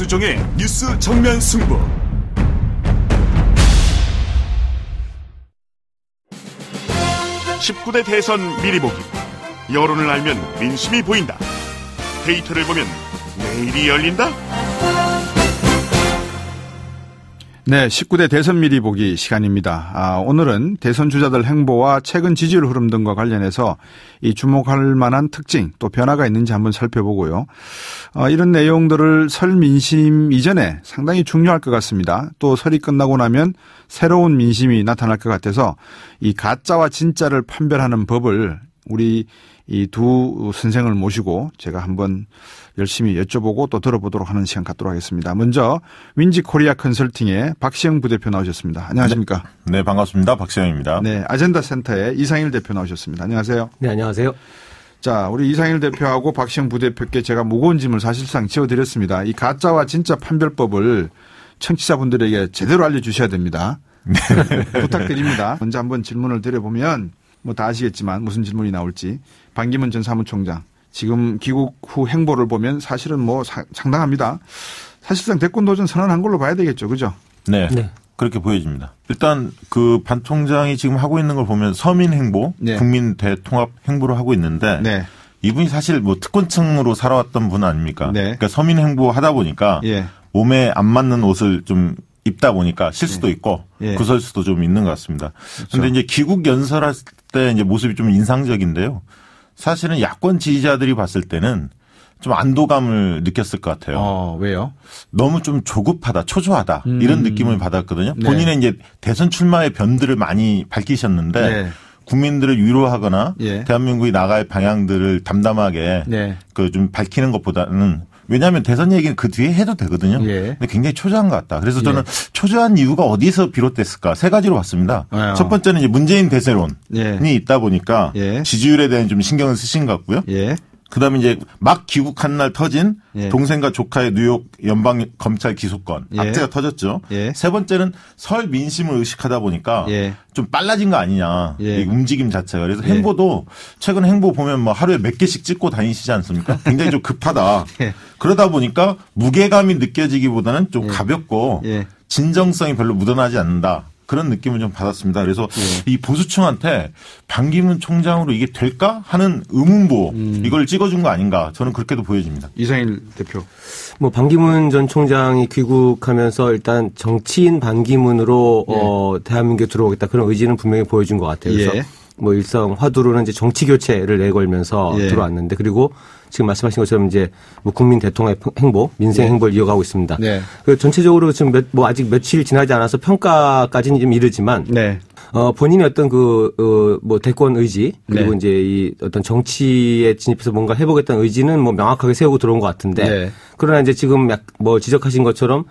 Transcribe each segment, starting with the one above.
수종의 뉴스 정면 승부. 1 9대 대선 미리 보기. 여론을 알면 민심이 보인다. 데이터를 보면 내일이 열린다. 네, 19대 대선 미리 보기 시간입니다. 아, 오늘은 대선 주자들 행보와 최근 지지율 흐름 등과 관련해서 이 주목할 만한 특징 또 변화가 있는지 한번 살펴보고요. 어, 이런 내용들을 설 민심 이전에 상당히 중요할 것 같습니다. 또 설이 끝나고 나면 새로운 민심이 나타날 것 같아서 이 가짜와 진짜를 판별하는 법을 우리 이 두 선생을 모시고 제가 한번 열심히 여쭤보고 또 들어보도록 하는 시간 갖도록 하겠습니다. 먼저 윈지 코리아 컨설팅의 박시영 부대표 나오셨습니다. 안녕하십니까? 네, 네 반갑습니다. 박시영입니다. 네, 아젠다 센터의 이상일 대표 나오셨습니다. 안녕하세요. 네, 안녕하세요. 자, 우리 이상일 대표하고 박시영 부대표께 제가 무거운 짐을 사실상 지어드렸습니다. 이 가짜와 진짜 판별법을 청취자분들에게 제대로 알려주셔야 됩니다. 네. 부탁드립니다. 먼저 한번 질문을 드려보면 뭐 다 아시겠지만 무슨 질문이 나올지. 반기문 전 사무총장, 지금 귀국 후 행보를 보면 사실은 뭐 상당합니다. 사실상 대권 도전 선언한 걸로 봐야 되겠죠. 그죠? 네. 네. 그렇게 보여집니다. 일단 그반 총장이 지금 하고 있는 걸 보면 서민 행보, 네. 국민 대통합 행보를 하고 있는데 네. 이분이 사실 뭐 특권층으로 살아왔던 분 아닙니까? 네. 그러니까 서민 행보 하다 보니까 예. 몸에 안 맞는 옷을 좀 입다 보니까 실수도 네. 예. 있고 예. 구설수도 그 좀 있는 것 같습니다. 그런데 그렇죠. 이제 귀국 연설할 때 이제 모습이 좀 인상적인데요. 사실은 야권 지지자들이 봤을 때는 좀 안도감을 느꼈을 것 같아요. 어, 왜요? 너무 좀 조급하다, 초조하다 음. 이런 느낌을 받았거든요. 네. 본인의 이제 대선 출마의 변들을 많이 밝히셨는데 네. 국민들을 위로하거나 예. 대한민국이 나갈 방향들을 담담하게 네. 그좀 밝히는 것보다는 왜냐하면 대선 얘기는 그 뒤에 해도 되거든요. 예. 근데 굉장히 초조한 것 같다. 그래서 예. 저는 예. 초조한 이유가 어디서 비롯됐을까 세 가지로 봤습니다. 아유. 첫 번째는 이제 문재인 대세론이 예. 있다 보니까 예. 지지율에 대한 좀 신경을 쓰신 것 같고요. 예. 그다음에 이제 막 귀국한 날 터진 예. 동생과 조카의 뉴욕 연방 검찰 기소권 예. 악재가 터졌죠. 예. 세 번째는 설 민심을 의식하다 보니까 예. 좀 빨라진 거 아니냐 예. 이 움직임 자체가 그래서 예. 행보도 최근 행보 보면 뭐 하루에 몇 개씩 찍고 다니시지 않습니까? 굉장히 좀 급하다. 그러다 보니까 무게감이 느껴지기보다는 좀 가볍고 진정성이 별로 묻어나지 않는다. 그런 느낌을 좀 받았습니다. 그래서 네. 이 보수층한테 반기문 총장으로 이게 될까 하는 의문부 음. 이걸 찍어준 거 아닌가 저는 그렇게도 보여집니다. 이상일 대표. 뭐 반기문 전 총장이 귀국하면서 일단 정치인 반기문으로 예. 어, 대한민국에 들어오겠다 그런 의지는 분명히 보여준 것 같아요. 그래서 예. 뭐 일성 화두로는 이제 정치 교체를 내걸면서 예. 들어왔는데 그리고 지금 말씀하신 것처럼 이제 뭐 국민 대통령 의 행보, 민생 예. 행보를 이어가고 있습니다. 네. 그 전체적으로 지금 몇, 뭐 아직 며칠 지나지 않아서 평가까지는 좀 이르지만 네. 어, 본인의 어떤 그, 어, 뭐 대권 의지 그리고 네. 이제 이 어떤 정치에 진입해서 뭔가 해보겠다는 의지는 뭐 명확하게 세우고 들어온 것 같은데 네. 그러나 이제 지금 약뭐 지적하신 것처럼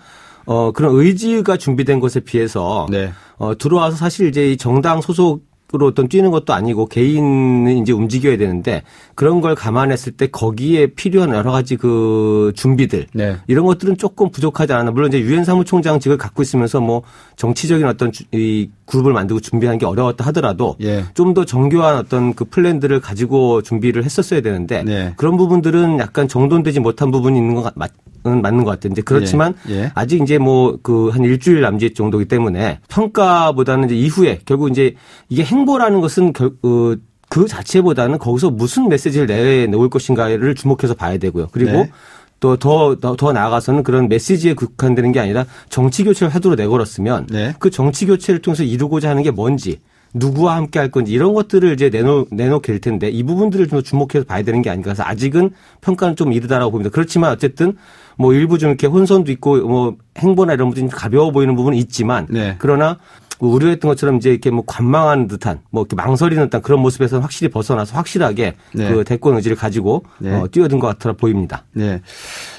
어, 그런 의지가 준비된 것에 비해서 네. 어, 들어와서 사실 이제 이 정당 소속 그 으로 어떤 뛰는 것도 아니고 개인은 이제 움직여야 되는데 그런 걸 감안했을 때 거기에 필요한 여러 가지 그 준비들 네. 이런 것들은 조금 부족하지 않아 물론 이제 유엔 사무총장직을 갖고 있으면서 뭐 정치적인 어떤 이 그룹을 만들고 준비하는 게 어려웠다 하더라도 예. 좀더 정교한 어떤 그 플랜들을 가지고 준비를 했었어야 되는데 예. 그런 부분들은 약간 정돈되지 못한 부분이 있는 것 같, 맞는 것 같아요. 이제 그렇지만 예. 예. 아직 이제 뭐 그 한 일주일 남짓 정도기 때문에 평가보다는 이제 이후에 결국 이제 이게 행보라는 것은 결, 어, 그 자체보다는 거기서 무슨 메시지를 내놓을 것인가를 주목해서 봐야 되고요. 그리고 네. 또더더 더 나아가서는 그런 메시지에 국한되는 게 아니라 정치 교체를 하도록 내걸었으면 네. 그 정치 교체를 통해서 이루고자 하는 게 뭔지 누구와 함께 할 건지 이런 것들을 이제 내놓 내놓게 될 텐데 이 부분들을 좀 주목해서 봐야 되는 게 아닌가 해서 아직은 평가는 좀 이르다라고 봅니다. 그렇지만 어쨌든 뭐 일부 좀 이렇게 혼선도 있고 뭐 행보나 이런 부분이 가벼워 보이는 부분은 있지만 네. 그러나 뭐 우려했던 것처럼 이제 이렇게 뭐 관망하는 듯한 뭐 이렇게 망설이는 듯한 그런 모습에서 확실히 벗어나서 확실하게 네. 그 대권 의지를 가지고 네. 어, 뛰어든 것 같아 보입니다. 네.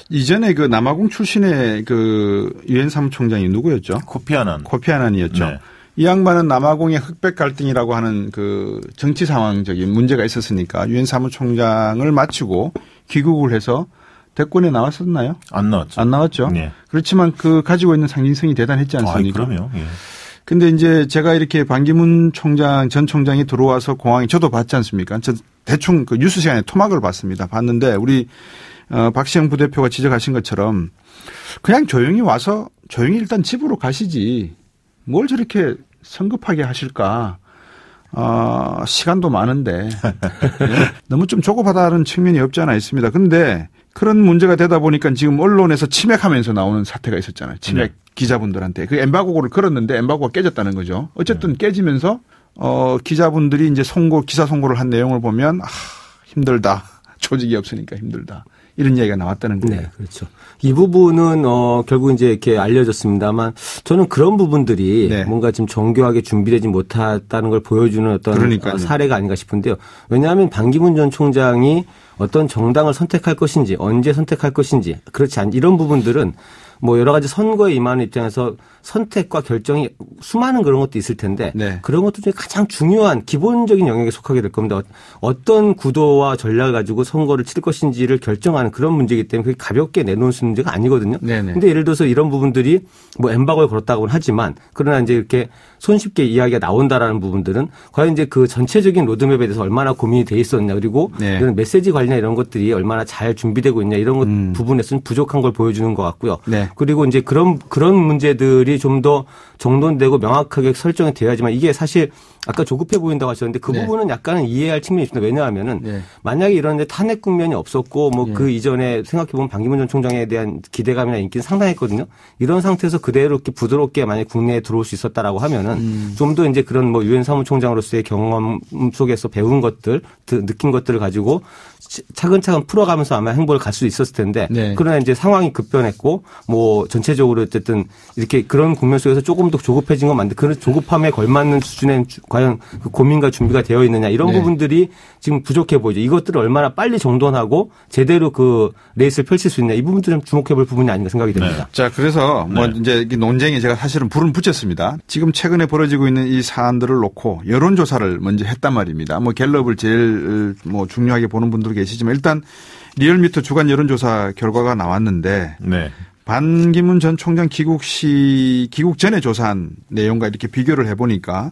이전에 그 남아공 출신의 그 유엔 사무총장이 누구였죠? 코피 아난. 코피 아난이었죠. 네. 이 양반은 남아공의 흑백 갈등이라고 하는 그 정치 상황적인 문제가 있었으니까 유엔 사무총장을 마치고 귀국을 해서 대권에 나왔었나요? 안 나왔죠. 안 나왔죠. 예. 그렇지만 그 가지고 있는 상징성이 대단했지 않습니까? 아, 그럼요. 예. 근데 이제 제가 이렇게 반기문 총장 전 총장이 들어와서 공항에 저도 봤지 않습니까? 저 대충 그 뉴스 시간에 토막을 봤습니다. 봤는데 우리 어 박시영 부대표가 지적하신 것처럼 그냥 조용히 와서 조용히 일단 집으로 가시지 뭘 저렇게 성급하게 하실까? 어, 시간도 많은데 예? 너무 좀 조급하다는 측면이 없지 않아 있습니다. 근데 그런 문제가 되다 보니까 지금 언론에서 침해하면서 나오는 사태가 있었잖아요. 침해 네. 기자분들한테 그 엠바고를 걸었는데 엠바고가 깨졌다는 거죠. 어쨌든 네. 깨지면서 어 기자분들이 이제 송고 기사 송고를 한 내용을 보면 아, 힘들다. 조직이 없으니까 힘들다. 이런 얘기가 나왔다는 거예요. 네, 그렇죠. 이 부분은 어 결국 이제 이렇게 알려졌습니다만 저는 그런 부분들이 네. 뭔가 지금 정교하게 준비되지 못했다는 걸 보여주는 어떤 그러니까요. 어, 사례가 아닌가 싶은데요. 왜냐하면 반기문 전 총장이 어떤 정당을 선택할 것인지 언제 선택할 것인지 그렇지 않 이런 부분들은 뭐 여러 가지 선거에 임하는 입장에서 선택과 결정이 수많은 그런 것도 있을 텐데 네. 그런 것도 중에 가장 중요한 기본적인 영역에 속하게 될 겁니다. 어떤 구도와 전략을 가지고 선거를 치를 것인지를 결정하는 그런 문제이기 때문에 그게 가볍게 내놓을 수 있는 문제가 아니거든요. 네네. 네. 근데 예를 들어서 이런 부분들이 뭐 엠바고에 걸었다고는 하지만 그러나 이제 이렇게 손쉽게 이야기가 나온다라는 부분들은 과연 이제 그 전체적인 로드맵에 대해서 얼마나 고민이 돼 있었냐 그리고 네. 이런 메시지 관리나 이런 것들이 얼마나 잘 준비되고 있냐 이런 것 음. 부분에서는 부족한 걸 보여주는 것 같고요. 네. 그리고 이제 그런 그런 문제들이 좀 더 정돈되고 명확하게 설정이 돼야지만 이게 사실 아까 조급해 보인다고 하셨는데 그 네. 부분은 약간은 이해할 측면이 있습니다. 왜냐하면은 네. 만약에 이런데 탄핵 국면이 없었고 뭐그 네. 그 이전에 생각해 보면 방기문 전 총장에 대한 기대감이나 인기는 상당했거든요. 이런 상태에서 그대로 이렇게 부드럽게 만약 국내에 들어올 수 있었다라고 하면은 음. 좀더 이제 그런 뭐 유엔 사무총장으로서의 경험 속에서 배운 것들, 느낀 것들을 가지고 차근차근 풀어가면서 아마 행보를 갈 수 있었을 텐데 네. 그러나 이제 상황이 급변했고 뭐 전체적으로 어쨌든 이렇게 그런 국면 속에서 조금 더 조급해진 건 맞는데 그런 조급함에 걸맞는 수준의 과연 그 고민과 준비가 되어 있느냐 이런 네. 부분들이 지금 부족해 보이죠. 이것들을 얼마나 빨리 정돈하고 제대로 그 레이스를 펼칠 수 있냐 이 부분도 좀 주목해 볼 부분이 아닌가 생각이 듭니다 네. 자, 그래서 뭐 네. 이제 논쟁이 제가 사실은 불은 붙였습니다. 지금 최근에 벌어지고 있는 이 사안들을 놓고 여론조사를 먼저 했단 말입니다. 뭐 갤럽을 제일 뭐 중요하게 보는 분들 계시지만 일단 리얼미터 주간 여론조사 결과가 나왔는데 네. 반기문 전 총장 귀국 시 귀국 전에 조사한 내용과 이렇게 비교를 해보니까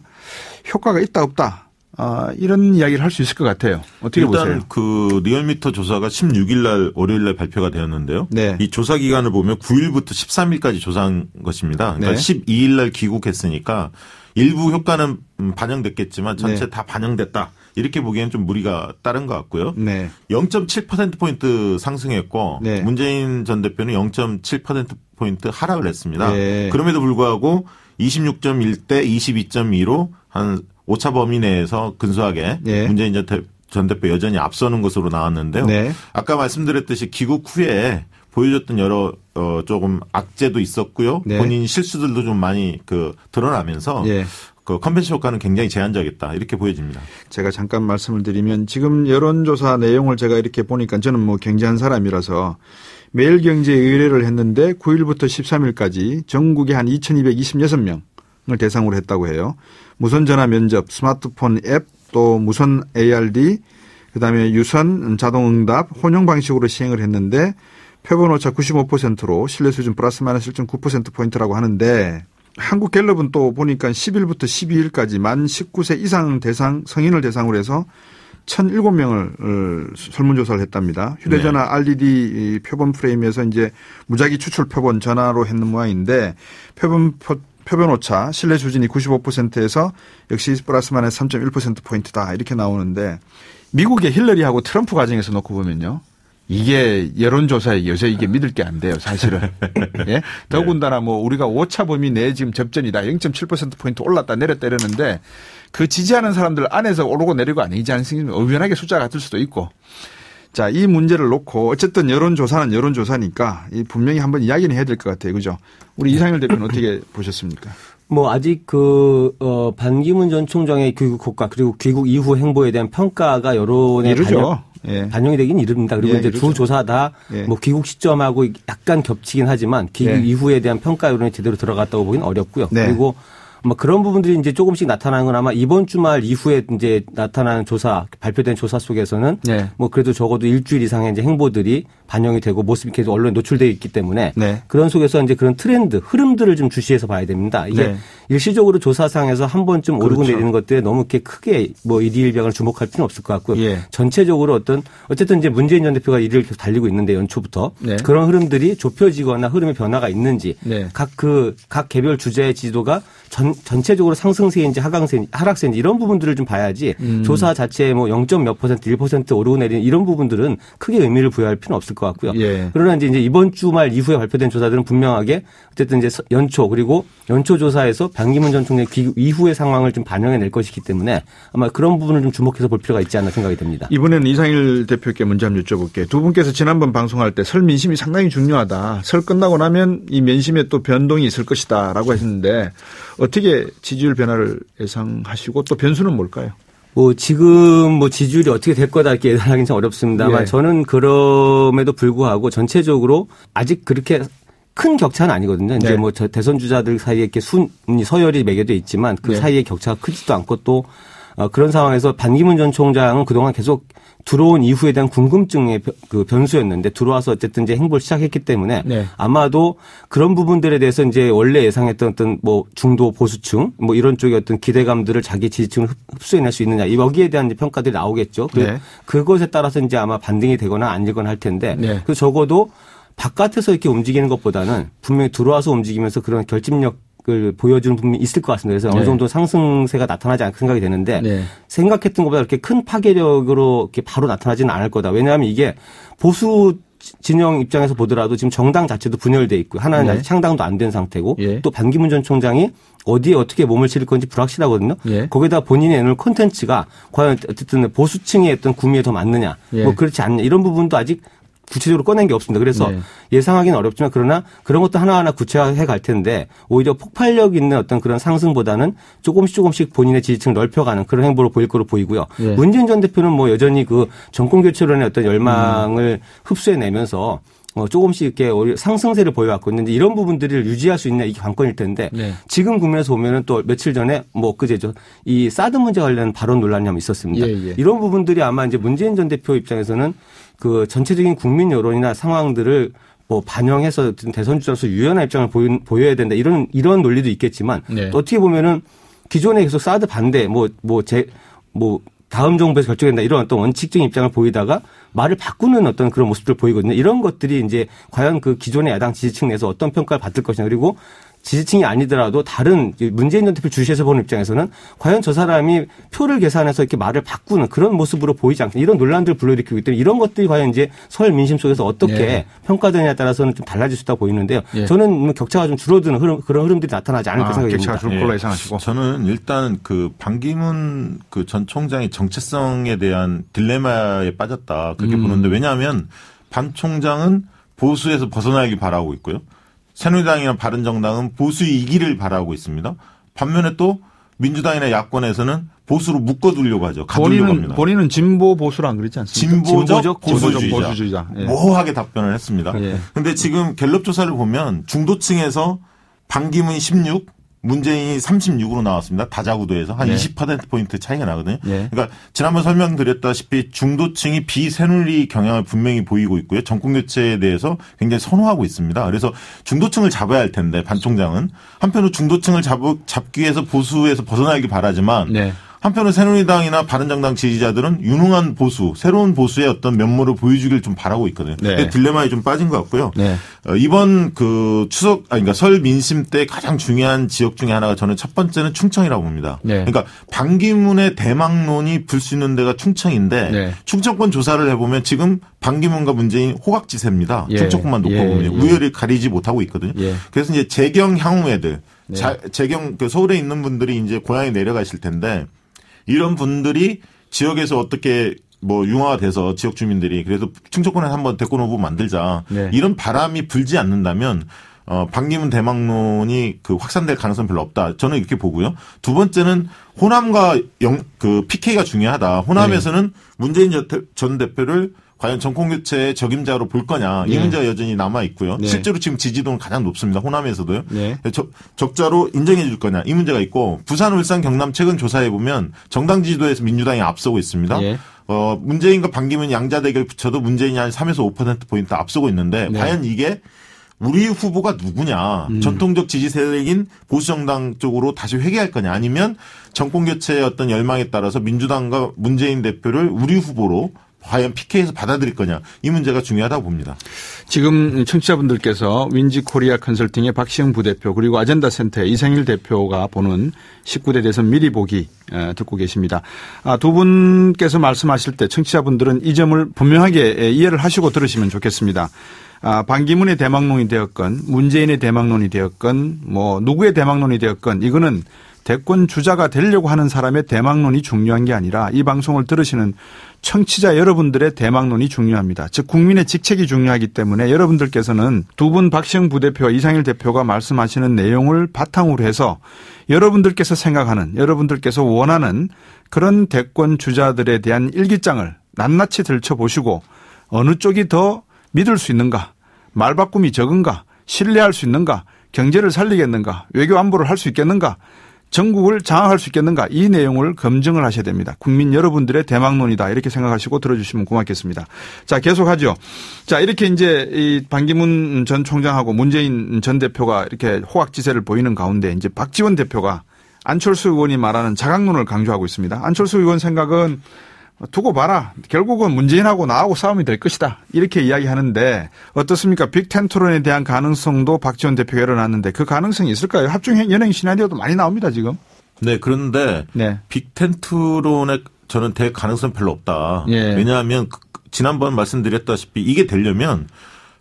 효과가 있다 없다 아, 이런 이야기를 할 수 있을 것 같아요. 어떻게 일단 보세요? 일단 그 리얼미터 조사가 16일 날 월요일 날 발표가 되었는데요. 네. 이 조사 기간을 보면 9일부터 13일까지 조사한 것입니다. 그러니까 네. 12일 날 귀국했으니까 일부 효과는 음, 반영됐겠지만 전체 네. 다 반영됐다. 이렇게 보기에는 좀 무리가 따른 것 같고요. 네. 0.7% 포인트 상승했고 네. 문재인 전 대표는 0.7% 포인트 하락을 했습니다. 네. 그럼에도 불구하고 26.1대 22.2로 한 오차 범위 내에서 근소하게 네. 문재인 전, 대, 전 대표 여전히 앞서는 것으로 나왔는데요. 네. 아까 말씀드렸듯이 귀국 후에 보여줬던 여러 어 조금 악재도 있었고요. 네. 본인 실수들도 좀 많이 그 드러나면서 예. 그 컨벤션 효과는 굉장히 제한적이다 이렇게 보여집니다. 제가 잠깐 말씀을 드리면 지금 여론조사 내용을 제가 이렇게 보니까 저는 뭐 경제한 사람이라서 매일경제에 의뢰를 했는데 9일부터 13일까지 전국에 한 2,226명을 대상으로 했다고 해요. 무선 전화 면접, 스마트폰 앱, 또 무선 ARD, 그다음에 유선 자동 응답 혼용 방식으로 시행을 했는데 표본 오차 95%로 신뢰 수준 플러스 마이너스 1.9% 포인트라고 하는데 한국 갤럽은 또 보니까 10일부터 12일까지 만 19세 이상 대상 성인을 대상으로 해서 1,007명을 어, 설문조사를 했답니다. 휴대전화 네. RDD 표본 프레임에서 이제 무작위 추출 표본 전화로 했는 모양인데 표본 표본 오차 실내 수준이 95%에서 역시 플러스 마이너스 3.1% 포인트다 이렇게 나오는데 미국의 힐러리하고 트럼프 과정에서 놓고 보면요. 이게 여론조사에 요새 이게 믿을 게 안 돼요, 사실은. 예? 네. 더군다나 뭐 우리가 오차범위 내에 지금 접전이다. 0.7%포인트 올랐다 내렸다 이러는데 그 지지하는 사람들 안에서 오르고 내리고 아니지 않습니까? 의연하게 숫자가 같을 수도 있고. 자, 이 문제를 놓고 어쨌든 여론조사는 여론조사니까 분명히 한번 이야기는 해야 될 것 같아요. 그죠? 우리 네. 이상열 대표는 어떻게 보셨습니까? 뭐 아직 그 어, 반기문 전 총장의 귀국 효과 그리고 귀국 이후 행보에 대한 평가가 여론에 반영, 예. 반영이 되긴 이릅니다. 그리고 예, 이제 이르죠. 두 조사 다뭐 예. 귀국 시점하고 약간 겹치긴 하지만 귀국 예. 이후에 대한 평가 여론이 제대로 들어갔다고 보기는 어렵고요. 네. 그리고 뭐 그런 부분들이 이제 조금씩 나타나는 건 아마 이번 주말 이후에 이제 나타나는 조사 발표된 조사 속에서는 네. 뭐 그래도 적어도 일주일 이상의 이제 행보들이 반영이 되고 모습이 계속 언론에 노출되어 있기 때문에 네. 그런 속에서 이제 그런 트렌드 흐름들을 좀 주시해서 봐야 됩니다. 이게 네. 일시적으로 조사상에서 한 번쯤 오르고 그렇죠. 내리는 것들에 너무 이렇게 크게 뭐일일병을 주목할 필요는 없을 것 같고요. 예. 전체적으로 어떤 어쨌든 이제 문재인 전 대표가 일을 계속 달리고 있는데 연초부터 네. 그런 흐름들이 좁혀지거나 흐름의 변화가 있는지 각 그각 네. 그, 각 개별 주제의 지도가 전 전, 체적으로 상승세인지 하강세인지 하락세인지 이런 부분들을 좀 봐야지 음. 조사 자체에 뭐 0.몇 퍼센트, 1% 오르고 내리는 이런 부분들은 크게 의미를 부여할 필요는 없을 것 같고요. 예. 그러나 이제 이번 주말 이후에 발표된 조사들은 분명하게 어쨌든 이제 연초 그리고 연초 조사에서 반기문 전 총리 이후의 상황을 좀 반영해 낼 것이기 때문에 아마 그런 부분을 좀 주목해서 볼 필요가 있지 않나 생각이 듭니다. 이번에는 이상일 대표께 문제 한번 여쭤볼게요. 두 분께서 지난번 방송할 때 설 민심이 상당히 중요하다. 설 끝나고 나면 이 민심에 또 변동이 있을 것이다라고 했는데 어떻게 지지율 변화를 예상하시고 또 변수는 뭘까요? 뭐 지금 뭐 지지율이 어떻게 될 거다 이렇게 예상하기는 참 어렵습니다만 예. 저는 그럼에도 불구하고 전체적으로 아직 그렇게 큰 격차는 아니거든요. 이제 네. 뭐 대선 주자들 사이에 이렇게 순 서열이 매겨져 있지만 그 네. 사이에 격차가 크지도 않고 또 어, 그런 상황에서 반기문 전 총장은 그동안 계속 들어온 이후에 대한 궁금증의 그 변수였는데 들어와서 어쨌든 이제 행보를 시작했기 때문에 네. 아마도 그런 부분들에 대해서 이제 원래 예상했던 어떤 뭐 중도 보수층 뭐 이런 쪽의 어떤 기대감들을 자기 지지층을 흡수해낼 수 있느냐 여기에 대한 이제 평가들이 나오겠죠. 그, 네. 그것에 따라서 이제 아마 반등이 되거나 안 되거나 할 텐데 네. 그 적어도 바깥에서 이렇게 움직이는 것보다는 분명히 들어와서 움직이면서 그런 결집력 을 보여주는 부분이 있을 것 같습니다. 그래서 어느 네. 정도 상승세가 나타나지 않을까 생각이 되는데 네. 생각했던 것보다 이렇게 큰 파괴력으로 이렇게 바로 나타나지는 않을 거다. 왜냐하면 이게 보수 진영 입장에서 보더라도 지금 정당 자체도 분열돼 있고 하나는 네. 아직 창당도 안 된 상태고 예. 또 반기문 전 총장이 어디에 어떻게 몸을 실을 건지 불확실하거든요. 예. 거기에다 본인이 내놓을 콘텐츠가 과연 어쨌든 보수층의 어떤 구미에 더 맞느냐 뭐 예. 뭐 그렇지 않냐 이런 부분도 아직 구체적으로 꺼낸 게 없습니다. 그래서 네. 예상하기는 어렵지만 그러나 그런 것도 하나하나 구체화해 갈 텐데 오히려 폭발력 있는 어떤 그런 상승보다는 조금씩 조금씩 본인의 지지층 을 넓혀가는 그런 행보로 보일 거로 보이고요. 네. 문재인 전 대표는 뭐 여전히 그 정권 교체론의 어떤 열망을 음. 흡수해내면서 어, 조금씩 이렇게 상승세를 보여왔고 있는데 이런 부분들을 유지할 수 있냐 이게 관건일 텐데 네. 지금 국면에서 보면은 또 며칠 전에 뭐 그제죠 이 사드 문제 관련 발언 논란이 한 있었습니다. 예, 예. 이런 부분들이 아마 이제 문재인 전 대표 입장에서는 그 전체적인 국민 여론이나 상황들을 뭐 반영해서 대선 주자로서 유연한 입장을 보여야 된다 이런 이런 논리도 있겠지만 네. 어떻게 보면은 기존에 계속 사드 반대 뭐 뭐 제뭐 뭐 다음 정부에서 결정된다 이런 어떤 원칙적인 입장을 보이다가 말을 바꾸는 어떤 그런 모습들 보이거든요. 이런 것들이 이제 과연 그 기존의 야당 지지층 내에서 어떤 평가를 받을 것이냐 그리고 지지층이 아니더라도 다른 문재인 전 대표 주시에서 보는 입장에서는 과연 저 사람이 표를 계산해서 이렇게 말을 바꾸는 그런 모습으로 보이지 않겠냐 이런 논란들을 불러일으키고있문 이런 것들이 과연 이제 서울 민심 속에서 어떻게 예. 평가되느냐에 따라서는 좀 달라질 수다 있고 보이는데요. 예. 저는 뭐 격차가 좀 줄어드는 흐름, 그런 흐름들이 나타나지 않을까 아, 생각이 격차가 줄 걸로 예상하시고 예. 저는 일단 그 반기문 그 전 총장의 정체성에 대한 딜레마에 빠졌다 그렇게 음. 보는데 왜냐하면 반 총장은 보수에서 벗어나기 바라고 있고요. 새누리당이나 바른정당은 보수 이기를 바라고 있습니다. 반면에 또 민주당이나 야권에서는 보수로 묶어두려고 하죠. 가두려고 본인은, 합니다. 본인은 진보 보수를 안 그랬지 않습니까? 진보적, 진보적 보수주의자. 예. 모호하게 답변을 했습니다. 그런데 예. 지금 갤럽 조사를 보면 중도층에서 반기문 16, 문재인이 36으로 나왔습니다. 다자구도에서 한 네. 20%포인트 차이가 나거든요. 네. 그러니까 지난번 설명드렸다시피 중도층이 비새누리 경향을 분명히 보이고 있고요. 정권교체에 대해서 굉장히 선호하고 있습니다. 그래서 중도층을 잡아야 할 텐데 반 총장은 한편으로 중도층을 잡, 잡기 위해서 보수에서 벗어나기 바라지만 네. 한편으로 새누리당이나 바른정당 지지자들은 유능한 보수, 새로운 보수의 어떤 면모를 보여주길 좀 바라고 있거든요. 네. 딜레마에 좀 빠진 것 같고요. 네. 어, 이번 그 추석, 아니, 그러니까 설 민심 때 가장 중요한 지역 중에 하나가 저는 첫 번째는 충청이라고 봅니다. 네. 그러니까 반기문의 대망론이 불 수 있는 데가 충청인데 네. 충청권 조사를 해보면 지금 반기문과 문재인 호각지세입니다. 예. 충청권만 놓고 예. 보면 예. 우열을 가리지 못하고 있거든요. 예. 그래서 이제 재경 향후 애들, 네. 재경 그 서울에 있는 분들이 이제 고향에 내려가실 텐데 이런 분들이 지역에서 어떻게 뭐 융화돼서 가 지역 주민들이 그래서 충청권에 한번 대권 후보 만들자 네. 이런 바람이 불지 않는다면 어 반기문 대망론이 그 확산될 가능성 별로 없다. 저는 이렇게 보고요. 두 번째는 호남과 영그 PK가 중요하다. 호남에서는 네. 문재인 전 대표를 과연 정권 교체의 적임자로 볼 거냐 이 네. 문제가 여전히 남아 있고요. 네. 실제로 지금 지지도는 가장 높습니다. 호남에서도요. 네. 적, 적자로 인정해 줄 거냐 이 문제가 있고 부산, 울산, 경남 최근 조사해 보면 정당 지지도에서 민주당이 앞서고 있습니다. 네. 어, 문재인과 반기문 양자 대결 붙여도 문재인이 한 3에서 5% 포인트 앞서고 있는데 네. 과연 이게 우리 후보가 누구냐 음. 전통적 지지 세력인 보수 정당 쪽으로 다시 회귀할 거냐 아니면 정권 교체의 어떤 열망에 따라서 민주당과 문재인 대표를 우리 후보로 과연 PK에서 받아들일 거냐 이 문제가 중요하다고 봅니다. 지금 청취자분들께서 윈지 코리아 컨설팅의 박시영 부대표 그리고 아젠다 센터의 이생일 대표가 보는 19대 대선 미리 보기 어, 듣고 계십니다. 아, 두 분께서 말씀하실 때 청취자분들은 이 점을 분명하게 이해를 하시고 들으시면 좋겠습니다. 아, 반기문의 대망론이 되었건 문재인의 대망론이 되었건 뭐 누구의 대망론이 되었건 이거는 대권 주자가 되려고 하는 사람의 대망론이 중요한 게 아니라 이 방송을 들으시는 청취자 여러분들의 대망론이 중요합니다. 즉 국민의 직책이 중요하기 때문에 여러분들께서는 두 분 박시영 부대표와 이상일 대표가 말씀하시는 내용을 바탕으로 해서 여러분들께서 생각하는 여러분들께서 원하는 그런 대권 주자들에 대한 일기장을 낱낱이 들춰보시고 어느 쪽이 더 믿을 수 있는가 말바꿈이 적은가 신뢰할 수 있는가 경제를 살리겠는가 외교 안보를 할 수 있겠는가 전국을 장악할 수 있겠는가 이 내용을 검증을 하셔야 됩니다. 국민 여러분들의 대망론이다 이렇게 생각하시고 들어주시면 고맙겠습니다. 자 계속하죠. 자 이렇게 이제 이 반기문 전 총장하고 문재인 전 대표가 이렇게 호각지세를 보이는 가운데 이제 박지원 대표가 안철수 의원이 말하는 자각론을 강조하고 있습니다. 안철수 의원 생각은 두고 봐라. 결국은 문재인하고 나하고 싸움이 될 것이다. 이렇게 이야기하는데 어떻습니까? 빅텐 토론에 대한 가능성도 박지원 대표가 열어놨는데 그 가능성이 있을까요? 합중 연행 시나리오도 많이 나옵니다 지금. 네, 그런데 네. 빅텐 토론에 저는 될 가능성 별로 없다. 예. 왜냐하면 그- 그- 지난번 말씀드렸다시피 이게 되려면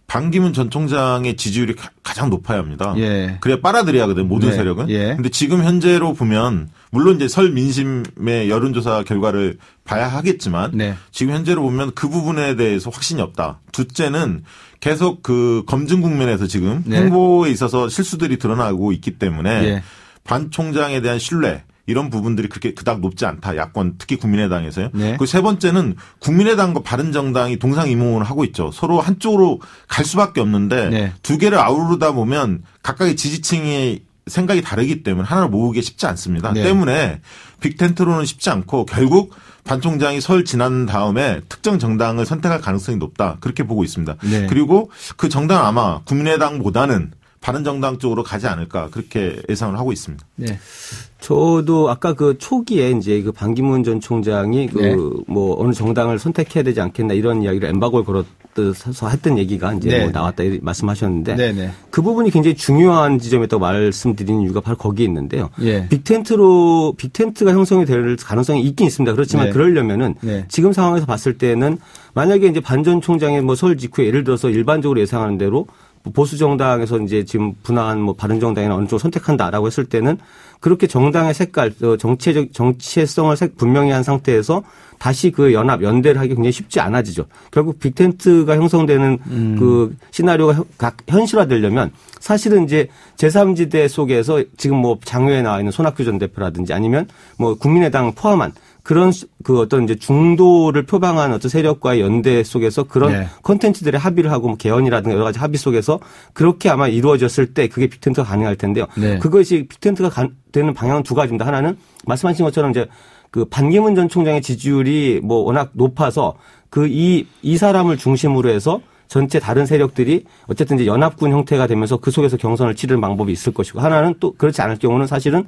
반기문 전 총장의 지지율이 가장 높아야 합니다. 예. 그래야 빨아들여야 하거든 모든 네. 세력은. 예. 근데 지금 현재로 보면 물론 이제 설 민심의 여론조사 결과를 봐야 하겠지만 네. 지금 현재로 보면 그 부분에 대해서 확신이 없다. 둘째는 계속 그 검증 국면에서 지금 네. 행보에 있어서 실수들이 드러나고 있기 때문에 예. 반 총장에 대한 신뢰 이런 부분들이 그렇게 그닥 높지 않다. 야권 특히 국민의당에서요. 네. 그세 번째는 국민의당과 바른정당이 동상이몽을 하고 있죠. 서로 한쪽으로 갈 수밖에 없는데 네. 두 개를 아우르다 보면 각각의 지지층이 생각이 다르기 때문에 하나를 모으기 쉽지 않습니다. 네. 때문에 빅텐트로는 쉽지 않고 결국 반 총장이 설 지난 다음에 특정 정당을 선택할 가능성이 높다. 그렇게 보고 있습니다. 네. 그리고 그 정당 아마 국민의당보다는 바른정당 쪽으로 가지 않을까 그렇게 예상을 하고 있습니다. 네. 저도 아까 그 초기에 이제 그 반기문 전 총장이 그뭐 네. 뭐 어느 정당을 선택해야 되지 않겠나 이런 이야기를 엠바고를 걸어서 했던 얘기가 이제 네. 뭐 나왔다 말씀하셨는데 네, 네. 그 부분이 굉장히 중요한 지점이었다고 말씀드리는 이유가 바로 거기에 있는데요. 예. 빅텐트로 빅텐트가 형성이 될 가능성이 있긴 있습니다. 그렇지만 네. 그러려면은 네. 지금 상황에서 봤을 때는 만약에 이제 반전 총장의 뭐 설 직후에 예를 들어서 일반적으로 예상하는 대로 뭐 보수 정당에서 이제 지금 분화한 뭐 바른 정당이나 어느 쪽 선택한다라고 했을 때는 그렇게 정당의 색깔, 어, 정체적 정체성을 분명히 한 상태에서 다시 그 연합 연대를 하기 굉장히 쉽지 않아지죠. 결국 빅텐트가 형성되는 음. 그 시나리오가 각 현실화되려면 사실은 이제 제3지대 속에서 지금 뭐 장외에 나와 있는 손학규 전 대표라든지 아니면 뭐 국민의당 포함한 그런 그 어떤 이제 중도를 표방한 어떤 세력과의 연대 속에서 그런 콘텐츠들의 네. 합의를 하고 뭐 개헌이라든가 여러 가지 합의 속에서 그렇게 아마 이루어졌을 때 그게 빅텐트가 가능할 텐데요. 네. 그것이 빅텐트가 가, 되는 방향은 두 가지입니다. 하나는 말씀하신 것처럼 이제 그 반기문 전 총장의 지지율이 뭐 워낙 높아서 그 이이 이 사람을 중심으로 해서 전체 다른 세력들이 어쨌든 이제 연합군 형태가 되면서 그 속에서 경선을 치르는 방법이 있을 것이고 하나는 또 그렇지 않을 경우는 사실은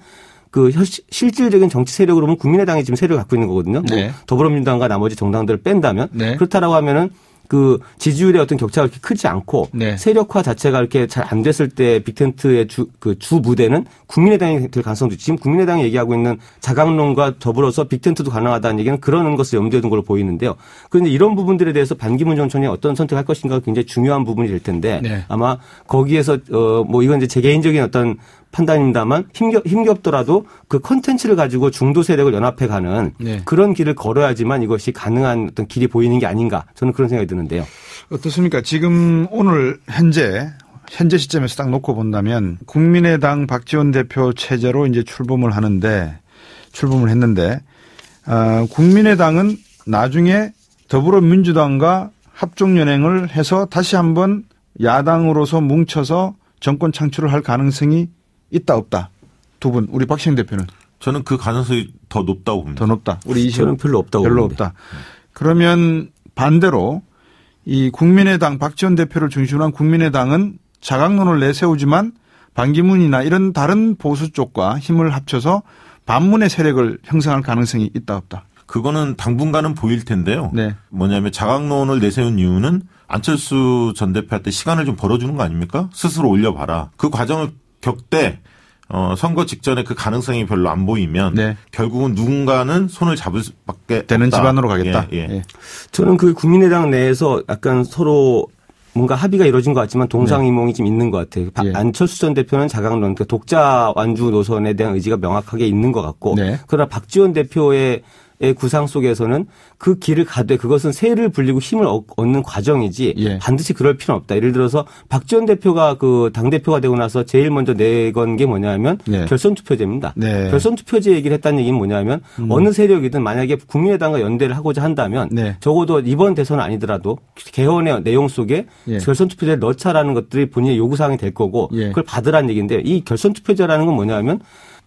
그 실질적인 정치 세력으로 보면 국민의당이 지금 세력을 갖고 있는 거거든요. 네. 뭐 더불어민주당과 나머지 정당들을 뺀다면 네. 그렇다라고 하면은 그 지지율의 어떤 격차가 그렇게 크지 않고 네. 세력화 자체가 이렇게 잘 안 됐을 때 빅텐트의 주, 그 주 무대는 국민의당이 될 가능성도 있지. 지금 국민의당이 얘기하고 있는 자강론과 더불어서 빅텐트도 가능하다는 얘기는 그런 것을 염두에 둔 걸로 보이는데요. 그런데 이런 부분들에 대해서 반기문 정총이 어떤 선택할 것인가가 굉장히 중요한 부분이 될 텐데 네. 아마 거기에서 어, 뭐 이건 이제 제 개인적인 어떤 판단입니다만 힘겹, 힘겹더라도 그 컨텐츠를 가지고 중도 세력을 연합해가는 네. 그런 길을 걸어야지만 이것이 가능한 어떤 길이 보이는 게 아닌가 저는 그런 생각이 드는데요. 어떻습니까? 지금 오늘 현재 현재 시점에서 딱 놓고 본다면 국민의당 박지원 대표 체제로 이제 출범을 하는데 출범을 했는데 어, 국민의당은 나중에 더불어민주당과 합종연행을 해서 다시 한번 야당으로서 뭉쳐서 정권 창출을 할 가능성이 있다 없다. 두 분 우리 박시영 대표는 저는 그 가능성이 더 높다고 봅니다. 더 높다. 우리 이시 저는 별로 없다고 별로 봅니다. 없다. 그러면 반대로 이 국민의당 박지원 대표를 중심으로 한 국민의당은 자강론을 내세우지만 반기문이나 이런 다른 보수 쪽과 힘을 합쳐서 반문의 세력을 형성할 가능성이 있다 없다. 그거는 당분간은 보일 텐데요. 네. 뭐냐면 자강론을 내세운 이유는 안철수 전 대표한테 시간을 좀 벌어주는 거 아닙니까? 스스로 올려봐라. 그 과정을 격대 어, 선거 직전에 그 가능성이 별로 안 보이면 네. 결국은 누군가는 손을 잡을 수밖에 되는 없다. 집안으로 가겠다. 예, 예. 예. 저는 그 국민의당 내에서 약간 서로 뭔가 합의가 이루어진 것 같지만 동상이몽이 네. 좀 있는 것 같아요. 예. 안철수 전 대표는 자강론, 그러니까 독자 완주 노선에 대한 의지가 명확하게 있는 것 같고, 네. 그러나 박지원 대표의 구상 속에서는 그 길을 가되 그것은 세를 불리고 힘을 얻는 과정이지 예. 반드시 그럴 필요는 없다. 예를 들어서 박지원 대표가 그당 대표가 되고 나서 제일 먼저 내건 게 뭐냐면 네. 결선 투표제입니다. 네. 결선 투표제 얘기를 했다는 얘기는 뭐냐면 음. 어느 세력이든 만약에 국민의당과 연대를 하고자 한다면 네. 적어도 이번 대선은 아니더라도 개헌의 내용 속에 예. 결선 투표제 넣자라는 것들이 본인의 요구 사항이 될 거고 예. 그걸 받으라는 얘기인데 이 결선 투표제라는 건 뭐냐면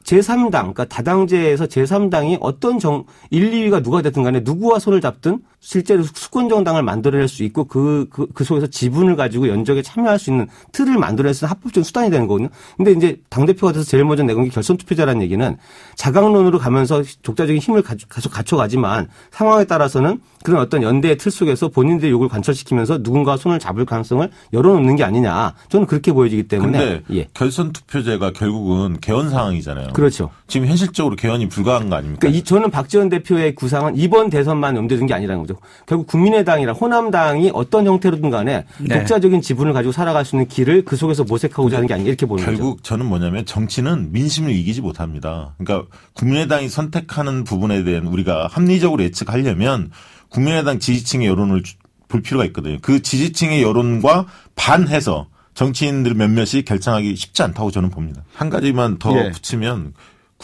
제3당, 그러니까 다당제에서 제3당이 어떤 정, 1, 2위가 누가 됐든 간에 누구와 손을 잡든 실제로 수권 정당을 만들어낼 수 있고 그, 그, 그 속에서 지분을 가지고 연적에 참여할 수 있는 틀을 만들어내서 합법적인 수단이 되는 거거든요. 근데 이제 당대표가 돼서 제일 먼저 내건 게 결선 투표자라는 얘기는 자강론으로 가면서 독자적인 힘을 계속 갖춰가지만 상황에 따라서는 그런 어떤 연대의 틀 속에서 본인들의 욕을 관철시키면서 누군가 손을 잡을 가능성을 열어놓는 게 아니냐. 저는 그렇게 보여지기 때문에. 예. 결선 투표제가 결국은 개헌 상황이잖아요. 그렇죠. 지금 현실적으로 개헌이 불가한 거 아닙니까? 그러니까 이, 저는 박지원 대표의 구상은 이번 대선만 염두에 둔 게 아니라는 거죠. 되고 결국 국민의당이나 호남당이 어떤 형태로든 간에 네. 독자적인 지분을 가지고 살아갈 수 있는 길을 그 속에서 모색하고자 하는 게아니가 이렇게 보는 결국 거죠. 결국 저는 뭐냐면 정치는 민심을 이기지 못합니다. 그러니까 국민의당이 선택하는 부분에 대한 우리가 합리적으로 예측하려면 국민의당 지지층의 여론을 볼 필요가 있거든요. 그 지지층의 여론과 반해서 정치인들 몇몇이 결정하기 쉽지 않다고 저는 봅니다. 한 가지만 더 예. 붙이면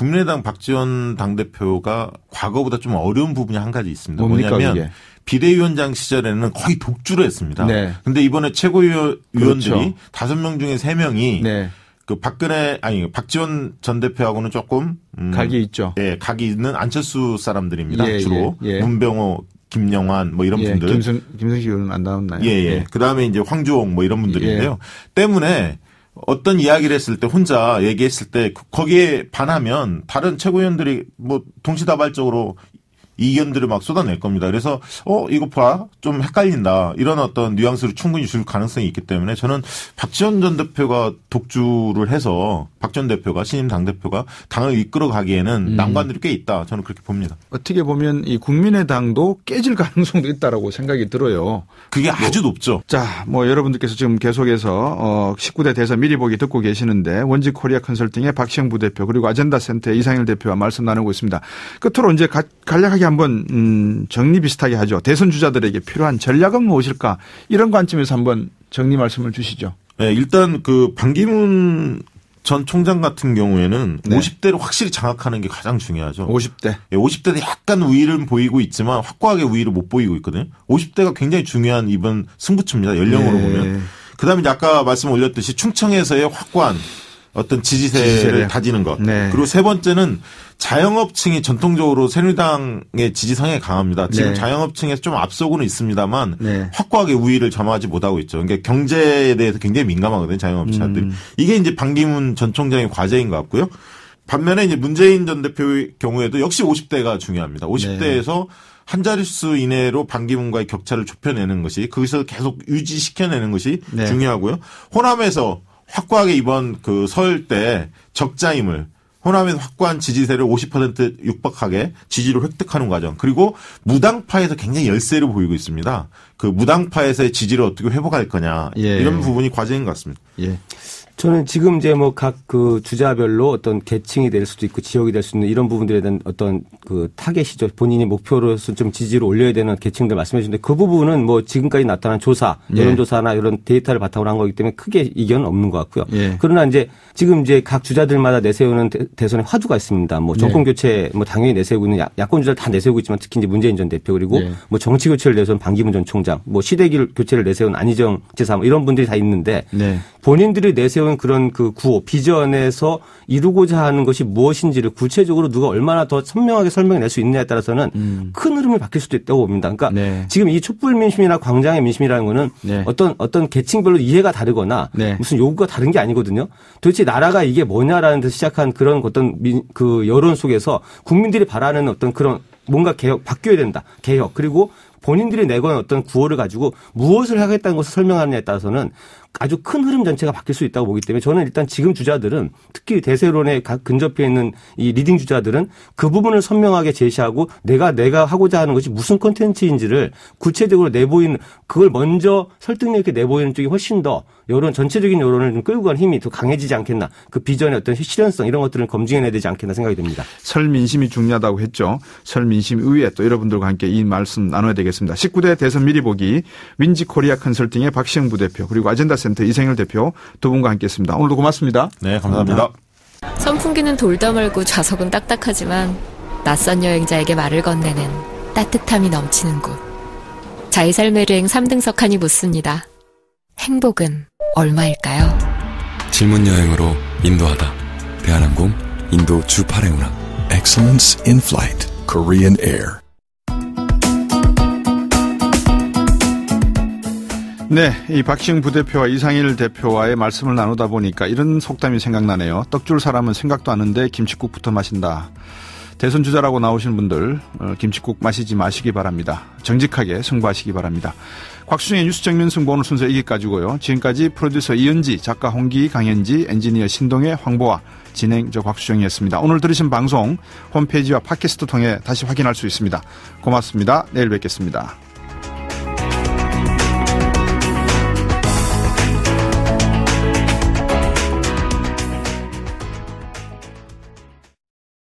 국민의당 박지원 당대표가 과거보다 좀 어려운 부분이 한 가지 있습니다. 뭡니까, 뭐냐면 그게? 비대위원장 시절에는 거의 독주를 했습니다. 네. 근데 이번에 최고위원들이 다 그렇죠. 명 중에 3명이 네. 그 박근혜 아니 박지원 전 대표하고는 조금 음, 각이 있죠. 예, 각이 있는 안철수 사람들입니다. 예, 주로 예, 예. 문병호 김영환 뭐 이런 예, 분들 김승 김승식 의원 안 나왔나요? 예, 예, 예. 그다음에 이제 황주홍 뭐 이런 예. 분들인데요. 때문에 어떤 이야기를 했을 때 혼자 얘기했을 때 거기에 반하면 다른 최고위원들이 뭐 동시다발적으로 이견들을 막 쏟아낼 겁니다. 그래서 어 이거 봐 좀 헷갈린다 이런 어떤 뉘앙스를 충분히 줄 가능성이 있기 때문에 저는 박지원 전 대표가 독주를 해서 박전 대표가 신임 당 대표가 당을 이끌어가기에는 음. 난관들이 꽤 있다. 저는 그렇게 봅니다. 어떻게 보면 이 국민의당도 깨질 가능성도 있다라고 생각이 들어요. 그게 뭐 아주 높죠. 자, 뭐 여러분들께서 지금 계속해서 어 19대 대선 미리 보기 듣고 계시는데 원지 코리아 컨설팅의 박시영 부대표 그리고 아젠다 센터의 이상일 대표와 말씀 나누고 있습니다. 끝으로 이제 간략하게 한번 음 정리 비슷하게 하죠. 대선 주자들에게 필요한 전략은 무엇일까? 이런 관점에서 한번 정리 말씀을 주시죠. 네, 일단 그 반기문 전 총장 같은 경우에는 네. 50대를 확실히 장악하는 게 가장 중요하죠. 50대. 예, 50대도 약간 우위를 보이고 있지만 확고하게 우위를 못 보이고 있거든요. 50대가 굉장히 중요한 이번 승부처입니다. 연령으로 네. 보면. 그다음에 아까 말씀 올렸듯이 충청에서의 확고한 어떤 지지세를 지지세를. 다지는 것. 네. 그리고 세 번째는 자영업층이 전통적으로 새누리당의 지지 상에 강합니다. 지금 네. 자영업층에서 좀 앞서고는 있습니다만 네. 확고하게 우위를 점하지 못하고 있죠. 그러니까 경제에 대해서 굉장히 민감하거든요. 자영업자들이. 음. 이게 이제 반기문 전 총장의 과제인 것 같고요. 반면에 이제 문재인 전 대표의 경우에도 역시 50대가 중요합니다. 50대에서 한 자릿수 이내로 반기문과의 격차를 좁혀내는 것이 거기서 계속 유지시켜내는 것이 네. 중요하고요. 호남에서 확고하게 이번 그 설 때 적자임을 호남의 확고한 지지세를 50% 육박하게 지지를 획득하는 과정. 그리고 무당파에서 굉장히 열세를 보이고 있습니다. 그 무당파에서의 지지를 어떻게 회복할 거냐. 예. 이런 부분이 과제인 것 같습니다. 예. 저는 지금 이제 뭐 각 그 주자별로 어떤 계층이 될 수도 있고 지역이 될 수 있는 이런 부분들에 대한 어떤 그 타겟이죠. 본인이 목표로서 좀 지지를 올려야 되는 계층들 말씀해 주는데 그 부분은 뭐 지금까지 나타난 조사, 예. 여론조사나 이런 데이터를 바탕으로 한 거기 때문에 크게 이견 없는 것 같고요. 예. 그러나 이제 지금 이제 각 주자들마다 내세우는 대선의 화두가 있습니다. 뭐 예. 정권 교체 뭐 당연히 내세우고 있는 야권 주자를 다 내세우고 있지만 특히 이제 문재인 전 대표 그리고 예. 뭐 정치 교체를 내세운 반기문 전 총장, 뭐시대 교체를 내세운 안희정 제삼 뭐 이런 분들이 다 있는데 네. 본인들이 내세운 대통령은 그런 그 구호, 비전에서 이루고자 하는 것이 무엇인지를 구체적으로 누가 얼마나 더 선명하게 설명해 낼 수 있느냐에 따라서는 음. 큰 흐름이 바뀔 수도 있다고 봅니다. 그러니까 네. 지금 이 촛불 민심이나 광장의 민심이라는 거는 네. 어떤 어떤 계층별로 이해가 다르거나 네. 무슨 요구가 다른 게 아니거든요. 도대체 나라가 이게 뭐냐라는 데서 시작한 그런 어떤 민, 그 여론 속에서 국민들이 바라는 어떤 그런 뭔가 개혁 바뀌어야 된다. 개혁 그리고 본인들이 내건 어떤 구호를 가지고 무엇을 하겠다는 것을 설명하느냐에 따라서는 아주 큰 흐름 전체가 바뀔 수 있다고 보기 때문에 저는 일단 지금 주자들은 특히 대세론에 근접해 있는 이 리딩 주자들은 그 부분을 선명하게 제시하고 내가 내가 하고자 하는 것이 무슨 콘텐츠인지를 구체적으로 내보인 그걸 먼저 설득력 있게 내보이는 쪽이 훨씬 더 여론 전체적인 여론을 좀 끌고 간 힘이 더 강해지지 않겠나 그 비전의 어떤 실현성 이런 것들을 검증해내야 되지 않겠나 생각이 듭니다. 설 민심이 중요하다고 했죠. 설 민심 의회 또 여러분들과 함께 이 말씀 나눠야 되겠습니다. 19대 대선 미리 보기 윈지 코리아 컨설팅의 박시영 부대표 그리고 아젠다 센터 이생열 대표 두 분과 함께했습니다. 오늘도 고맙습니다. 네 감사합니다. 감사합니다. 선풍기는 돌다 말고 좌석은 딱딱하지만 낯선 여행자에게 말을 건네는 따뜻함이 넘치는 곳. 자이살메르행 3등석 칸이 묻습니다. 행복은 얼마일까요? 질문 여행으로 인도하다. 대한항공 인도 주 8회 운항. Excellence in Flight, Korean Air. 네, 이 박시영 부대표와 이상일 대표와의 말씀을 나누다 보니까 이런 속담이 생각나네요. 떡 줄 사람은 생각도 안 하는데 김치국부터 마신다. 대선 주자라고 나오신 분들 어, 김치국 마시지 마시기 바랍니다. 정직하게 승부하시기 바랍니다. 곽수정의 뉴스 정면 승부 오늘 순서 여기까지고요. 지금까지 프로듀서 이은지, 작가 홍기, 강현지, 엔지니어 신동의 황보아, 진행저 곽수정이었습니다. 오늘 들으신 방송 홈페이지와 팟캐스트 통해 다시 확인할 수 있습니다. 고맙습니다. 내일 뵙겠습니다.